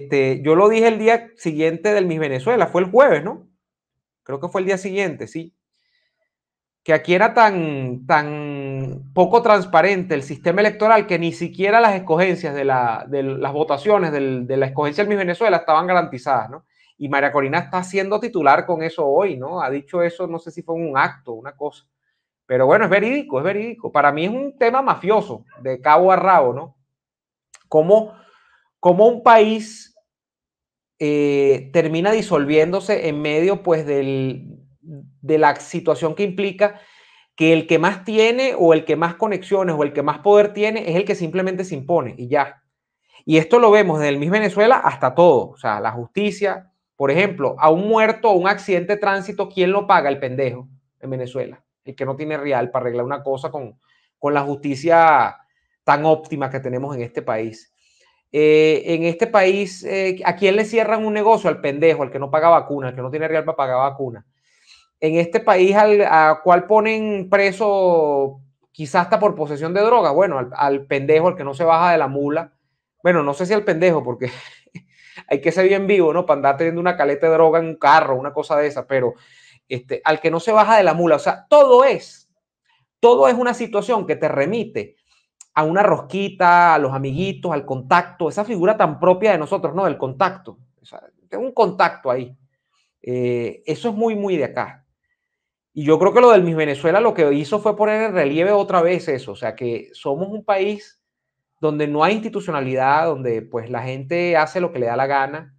Este, yo lo dije el día siguiente del Miss Venezuela, fue el jueves, ¿no? Creo que fue el día siguiente, sí que aquí era tan, tan poco transparente el sistema electoral que ni siquiera las escogencias de, la, las votaciones de la escogencia del Miss Venezuela estaban garantizadas, ¿no? Y María Corina está siendo titular con eso hoy, ¿no? Ha dicho eso, no sé si fue un acto, una cosa. Pero bueno, es verídico, es verídico. Para mí es un tema mafioso, de cabo a rabo, ¿no? Cómo, un país eh, termina disolviéndose en medio, pues, del, de la situación que implica que el que más tiene o el que más conexiones o el que más poder tiene es el que simplemente se impone y ya. Y esto lo vemos desde el mismo Venezuela hasta todo, o sea, la justicia, por ejemplo, a un muerto o un accidente de tránsito, ¿quién lo paga? El pendejo en Venezuela, el que no tiene real para arreglar una cosa con, con la justicia tan óptima que tenemos en este país. Eh, en este país, eh, ¿a quién le cierran un negocio? Al pendejo, al que no paga vacuna, al que no tiene real para pagar vacuna en este país al a cual ponen preso quizás hasta por posesión de droga. Bueno, al, pendejo, al que no se baja de la mula. Bueno, no sé si al pendejo, porque hay que ser bien vivo, ¿no? Para andar teniendo una caleta de droga en un carro, una cosa de esa, pero este, al que no se baja de la mula. O sea, todo es, todo es una situación que te remite a una rosquita, a los amiguitos, al contacto, esa figura tan propia de nosotros, ¿no? El contacto. O tengo un contacto ahí. Eh, eso es muy, muy de acá. Y yo creo que lo del Miss Venezuela lo que hizo fue poner en relieve otra vez eso, o sea que somos un país donde no hay institucionalidad, donde pues la gente hace lo que le da la gana.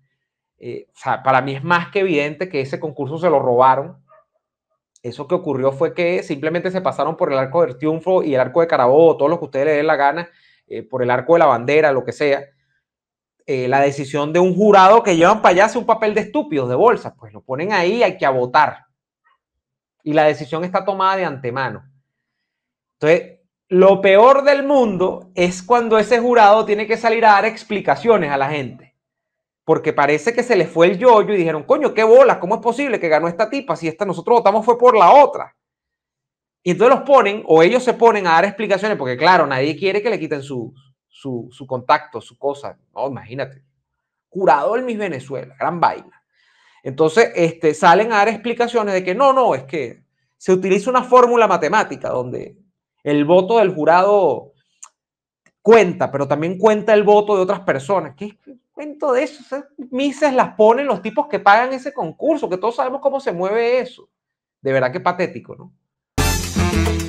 Eh, para mí es más que evidente que ese concurso se lo robaron. Eso que ocurrió fue que simplemente se pasaron por el arco del triunfo y el arco de Carabobo, todo lo que ustedes le den la gana, eh, por el arco de la bandera, lo que sea. Eh, la decisión de un jurado que llevan para allá hace un papel de estúpidos, de bolsa, pues lo ponen ahí, hay que votar y la decisión está tomada de antemano. Entonces, lo peor del mundo es cuando ese jurado tiene que salir a dar explicaciones a la gente. Porque parece que se le fue el yoyo y dijeron, coño, qué bola, ¿cómo es posible que ganó esta tipa si esta nosotros votamos fue por la otra? Y entonces los ponen, o ellos se ponen a dar explicaciones, porque claro, nadie quiere que le quiten su, contacto, su cosa. No, imagínate. del Miss Venezuela, gran vaina. Entonces, este, salen a dar explicaciones de que no, no, es que se utiliza una fórmula matemática donde el voto del jurado cuenta, pero también cuenta el voto de otras personas. ¿Qué cuento de eso? mises las ponen los tipos que pagan ese concurso, que todos sabemos cómo se mueve eso. De verdad que patético, ¿no?